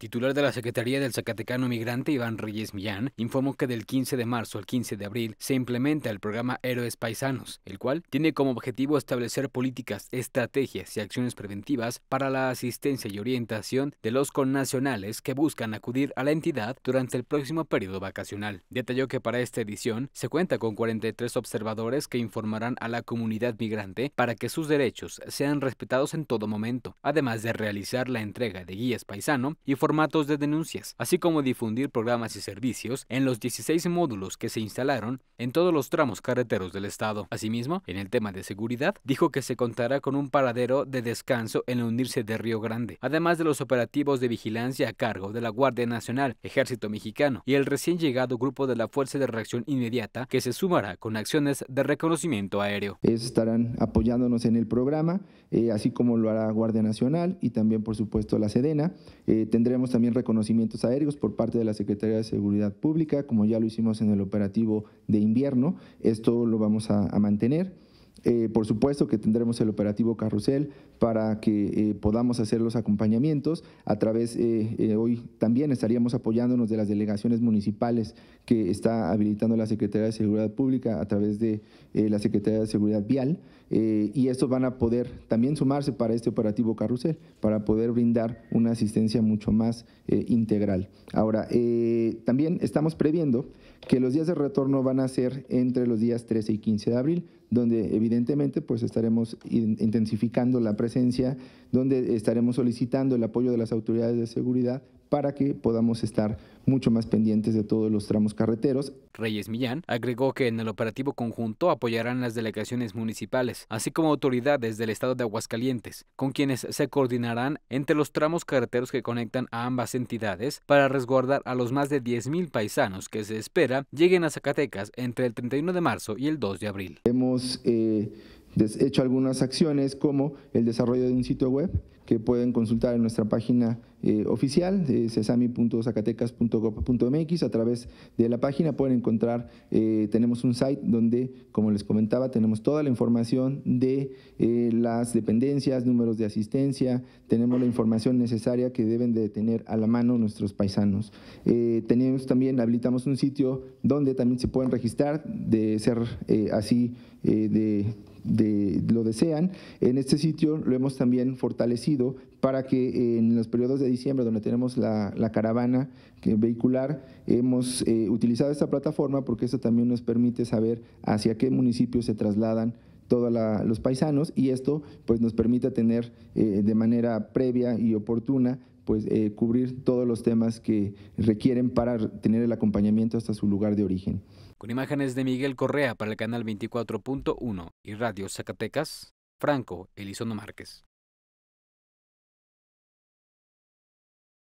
titular de la Secretaría del Zacatecano Migrante, Iván Reyes Millán, informó que del 15 de marzo al 15 de abril se implementa el programa Héroes Paisanos, el cual tiene como objetivo establecer políticas, estrategias y acciones preventivas para la asistencia y orientación de los connacionales que buscan acudir a la entidad durante el próximo periodo vacacional. Detalló que para esta edición se cuenta con 43 observadores que informarán a la comunidad migrante para que sus derechos sean respetados en todo momento, además de realizar la entrega de guías paisano y formar formatos de denuncias, así como difundir programas y servicios en los 16 módulos que se instalaron en todos los tramos carreteros del estado. Asimismo, en el tema de seguridad, dijo que se contará con un paradero de descanso en el unirse de Río Grande, además de los operativos de vigilancia a cargo de la Guardia Nacional, Ejército Mexicano y el recién llegado grupo de la Fuerza de Reacción Inmediata que se sumará con acciones de reconocimiento aéreo. Ellos estarán apoyándonos en el programa, eh, así como lo hará Guardia Nacional y también, por supuesto, la Sedena. Eh, tendremos también reconocimientos aéreos por parte de la Secretaría de Seguridad Pública, como ya lo hicimos en el operativo de invierno. Esto lo vamos a mantener. Eh, por supuesto que tendremos el operativo carrusel para que eh, podamos hacer los acompañamientos. A través, eh, hoy también estaríamos apoyándonos de las delegaciones municipales que está habilitando la Secretaría de Seguridad Pública a través de la Secretaría de Seguridad Vial. y estos van a poder también sumarse para este operativo carrusel, para poder brindar una asistencia mucho más integral. Ahora, también estamos previendo que los días de retorno van a ser entre los días 13 y 15 de abril donde evidentemente pues estaremos intensificando la presencia, donde estaremos solicitando el apoyo de las autoridades de seguridad para que podamos estar mucho más pendientes de todos los tramos carreteros. Reyes Millán agregó que en el operativo conjunto apoyarán las delegaciones municipales, así como autoridades del estado de Aguascalientes, con quienes se coordinarán entre los tramos carreteros que conectan a ambas entidades para resguardar a los más de 10.000 paisanos que se espera lleguen a Zacatecas entre el 31 de marzo y el 2 de abril. Hemos eh, hecho algunas acciones como el desarrollo de un sitio web que pueden consultar en nuestra página eh, oficial, de eh, sesami.zacatecas.gov.mx. A través de la página pueden encontrar, eh, tenemos un site donde, como les comentaba, tenemos toda la información de las dependencias, números de asistencia, tenemos la información necesaria que deben de tener a la mano nuestros paisanos. tenemos también, habilitamos un sitio donde también se pueden registrar, de ser así, de lo desean. En este sitio lo hemos también fortalecido para que en los periodos de diciembre, donde tenemos la, caravana vehicular, hemos eh, utilizado esta plataforma porque eso también nos permite saber hacia qué municipios se trasladan todos los paisanos y esto pues nos permite tener eh, de manera previa y oportuna pues, eh, cubrir todos los temas que requieren para tener el acompañamiento hasta su lugar de origen. Con imágenes de Miguel Correa para el canal 24.1 y Radio Zacatecas, Franco Elizondo Márquez.